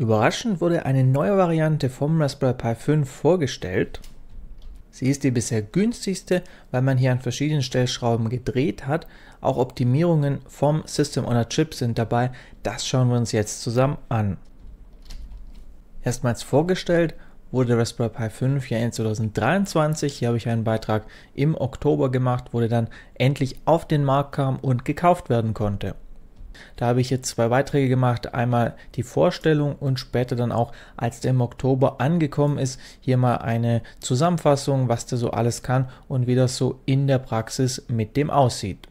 Überraschend wurde eine neue Variante vom Raspberry Pi 5 vorgestellt. Sie ist die bisher günstigste, weil man hier an verschiedenen Stellschrauben gedreht hat. Auch Optimierungen vom System on a Chip sind dabei. Das schauen wir uns jetzt zusammen an. Erstmals vorgestellt wurde Raspberry Pi 5 ja in 2023. Hier habe ich einen Beitrag im Oktober gemacht, wo er dann endlich auf den Markt kam und gekauft werden konnte. Da habe ich jetzt zwei Beiträge gemacht, einmal die Vorstellung und später dann auch, als der im Oktober angekommen ist, hier mal eine Zusammenfassung, was der so alles kann und wie das so in der Praxis mit dem aussieht.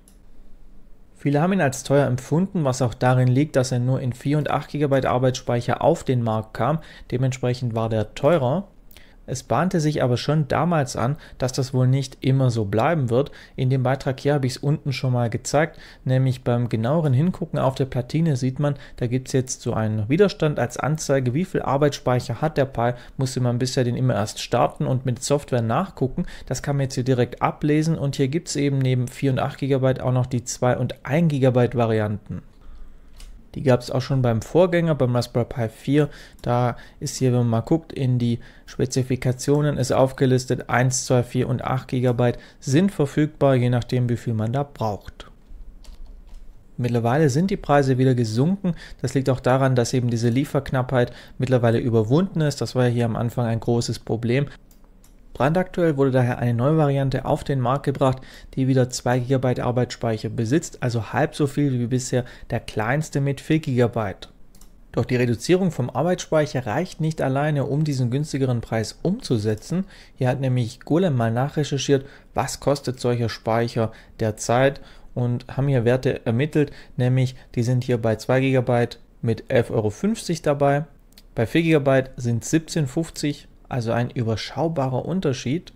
Viele haben ihn als teuer empfunden, was auch darin liegt, dass er nur in 4 und 8 GB Arbeitsspeicher auf den Markt kam. Dementsprechend war der teurer. Es bahnte sich aber schon damals an, dass das wohl nicht immer so bleiben wird. In dem Beitrag hier habe ich es unten schon mal gezeigt, nämlich beim genaueren Hingucken auf der Platine sieht man, da gibt es jetzt so einen Widerstand als Anzeige, wie viel Arbeitsspeicher hat der Pi, musste man bisher den immer erst starten und mit Software nachgucken. Das kann man jetzt hier direkt ablesen und hier gibt es eben neben 4 und 8 GB auch noch die 2 und 1 GB Varianten. Die gab es auch schon beim Vorgänger, beim Raspberry Pi 4. Da ist hier, wenn man mal guckt, in die Spezifikationen ist aufgelistet, 1, 2, 4 und 8 GB sind verfügbar, je nachdem wie viel man da braucht. Mittlerweile sind die Preise wieder gesunken. Das liegt auch daran, dass eben diese Lieferknappheit mittlerweile überwunden ist. Das war ja hier am Anfang ein großes Problem. Brandaktuell wurde daher eine neue Variante auf den Markt gebracht, die wieder 2 GB Arbeitsspeicher besitzt, also halb so viel wie bisher der kleinste mit 4 GB. Doch die Reduzierung vom Arbeitsspeicher reicht nicht alleine, um diesen günstigeren Preis umzusetzen. Hier hat nämlich Golem mal nachrecherchiert, was kostet solcher Speicher derzeit und haben hier Werte ermittelt, nämlich die sind hier bei 2 GB mit 11,50 Euro dabei, bei 4 GB sind 17,50 Euro also ein überschaubarer Unterschied.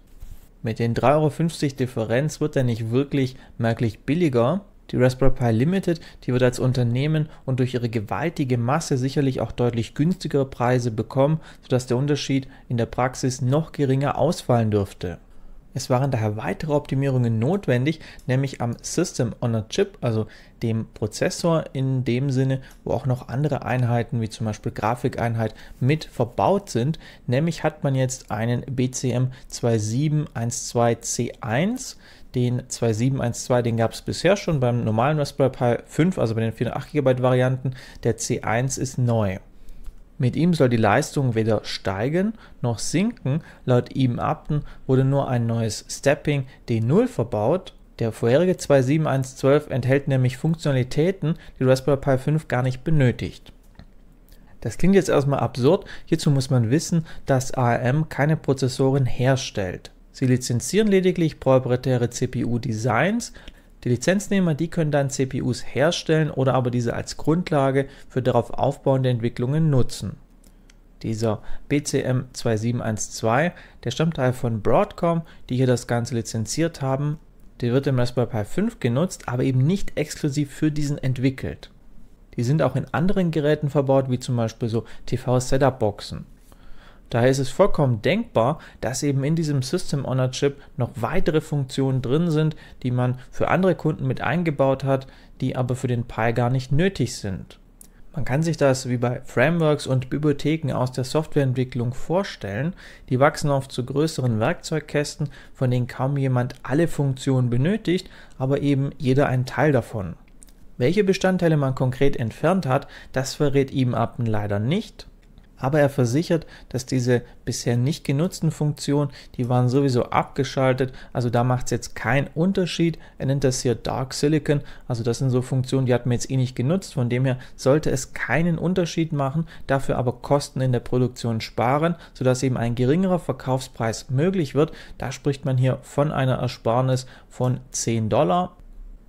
Mit den 3,50 Euro Differenz wird er nicht wirklich merklich billiger. Die Raspberry Pi Limited, die wird als Unternehmen und durch ihre gewaltige Masse sicherlich auch deutlich günstigere Preise bekommen, sodass der Unterschied in der Praxis noch geringer ausfallen dürfte. Es waren daher weitere Optimierungen notwendig, nämlich am System on a Chip, also dem Prozessor in dem Sinne, wo auch noch andere Einheiten wie zum Beispiel Grafikeinheit mit verbaut sind. Nämlich hat man jetzt einen BCM 2712C1, den 2712, den gab es bisher schon beim normalen Raspberry Pi 5, also bei den 408 GB Varianten. Der C1 ist neu. Mit ihm soll die Leistung weder steigen noch sinken. Laut ihm Upton wurde nur ein neues Stepping D0 verbaut. Der vorherige 27112 enthält nämlich Funktionalitäten, die Raspberry Pi 5 gar nicht benötigt. Das klingt jetzt erstmal absurd, hierzu muss man wissen, dass ARM keine Prozessoren herstellt. Sie lizenzieren lediglich proprietäre CPU-Designs, die Lizenznehmer, die können dann CPUs herstellen oder aber diese als Grundlage für darauf aufbauende Entwicklungen nutzen. Dieser BCM2712, der stammt daher von Broadcom, die hier das Ganze lizenziert haben. Der wird im Raspberry Pi 5 genutzt, aber eben nicht exklusiv für diesen entwickelt. Die sind auch in anderen Geräten verbaut, wie zum Beispiel so TV-Setup-Boxen. Daher ist es vollkommen denkbar, dass eben in diesem System on a Chip noch weitere Funktionen drin sind, die man für andere Kunden mit eingebaut hat, die aber für den Pi gar nicht nötig sind. Man kann sich das wie bei Frameworks und Bibliotheken aus der Softwareentwicklung vorstellen. Die wachsen oft zu größeren Werkzeugkästen, von denen kaum jemand alle Funktionen benötigt, aber eben jeder einen Teil davon. Welche Bestandteile man konkret entfernt hat, das verrät ihm leider nicht aber er versichert, dass diese bisher nicht genutzten Funktionen, die waren sowieso abgeschaltet, also da macht es jetzt keinen Unterschied. Er nennt das hier Dark Silicon, also das sind so Funktionen, die hat man jetzt eh nicht genutzt, von dem her sollte es keinen Unterschied machen, dafür aber Kosten in der Produktion sparen, sodass eben ein geringerer Verkaufspreis möglich wird. Da spricht man hier von einer Ersparnis von 10 Dollar.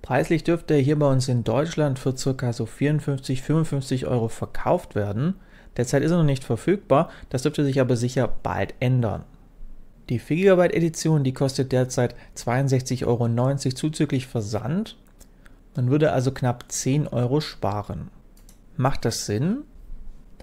Preislich dürfte er hier bei uns in Deutschland für ca. so 54, 55 Euro verkauft werden. Derzeit ist er noch nicht verfügbar, das dürfte sich aber sicher bald ändern. Die 4 GB Edition, die kostet derzeit 62,90 Euro zuzüglich Versand. Man würde also knapp 10 Euro sparen. Macht das Sinn?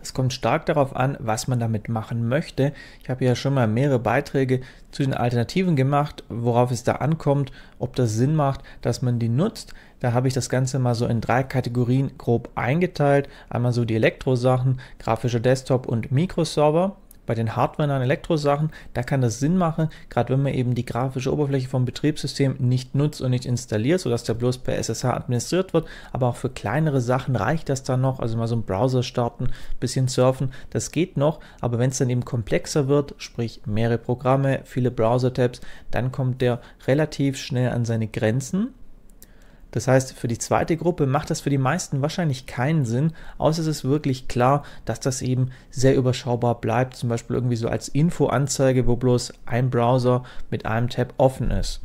Das kommt stark darauf an, was man damit machen möchte. Ich habe ja schon mal mehrere Beiträge zu den Alternativen gemacht, worauf es da ankommt, ob das Sinn macht, dass man die nutzt. Da habe ich das Ganze mal so in drei Kategorien grob eingeteilt. Einmal so die Elektrosachen, grafischer Desktop und Mikroserver bei den Hardware- und Elektrosachen, da kann das Sinn machen, gerade wenn man eben die grafische Oberfläche vom Betriebssystem nicht nutzt und nicht installiert, sodass der bloß per SSH administriert wird. Aber auch für kleinere Sachen reicht das dann noch. Also mal so einen Browser starten, bisschen surfen, das geht noch. Aber wenn es dann eben komplexer wird, sprich mehrere Programme, viele Browser-Tabs, dann kommt der relativ schnell an seine Grenzen. Das heißt, für die zweite Gruppe macht das für die meisten wahrscheinlich keinen Sinn, außer es ist wirklich klar, dass das eben sehr überschaubar bleibt, zum Beispiel irgendwie so als Infoanzeige, wo bloß ein Browser mit einem Tab offen ist.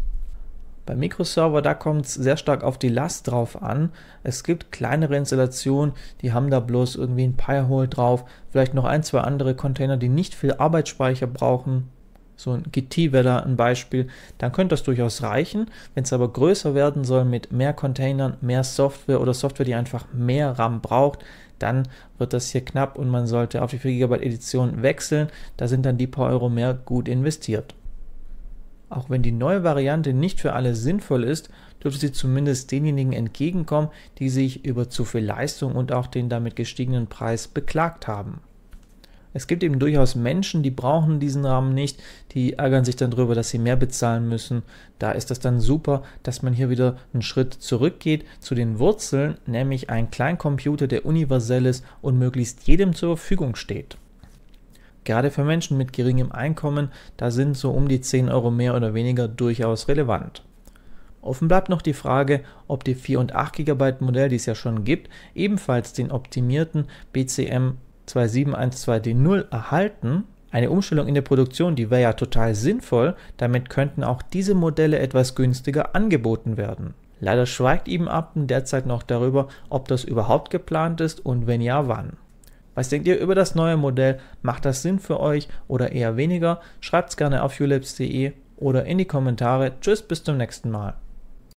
Beim Microserver, da kommt es sehr stark auf die Last drauf an. Es gibt kleinere Installationen, die haben da bloß irgendwie ein Firehole drauf, vielleicht noch ein, zwei andere Container, die nicht viel Arbeitsspeicher brauchen, so ein GT wäre ein Beispiel, dann könnte das durchaus reichen. Wenn es aber größer werden soll mit mehr Containern, mehr Software oder Software, die einfach mehr RAM braucht, dann wird das hier knapp und man sollte auf die 4 GB Edition wechseln. Da sind dann die paar Euro mehr gut investiert. Auch wenn die neue Variante nicht für alle sinnvoll ist, dürfte sie zumindest denjenigen entgegenkommen, die sich über zu viel Leistung und auch den damit gestiegenen Preis beklagt haben es gibt eben durchaus Menschen, die brauchen diesen Rahmen nicht, die ärgern sich dann darüber, dass sie mehr bezahlen müssen. Da ist das dann super, dass man hier wieder einen Schritt zurückgeht zu den Wurzeln, nämlich ein Kleincomputer, der universell ist und möglichst jedem zur Verfügung steht. Gerade für Menschen mit geringem Einkommen, da sind so um die 10 Euro mehr oder weniger durchaus relevant. Offen bleibt noch die Frage, ob die 4 und 8 GB Modell, die es ja schon gibt, ebenfalls den optimierten BCM 2712D0 erhalten. Eine Umstellung in der Produktion, die wäre ja total sinnvoll, damit könnten auch diese Modelle etwas günstiger angeboten werden. Leider schweigt eben Upton derzeit noch darüber, ob das überhaupt geplant ist und wenn ja, wann. Was denkt ihr über das neue Modell? Macht das Sinn für euch oder eher weniger? Schreibt es gerne auf ulabs.de oder in die Kommentare. Tschüss, bis zum nächsten Mal.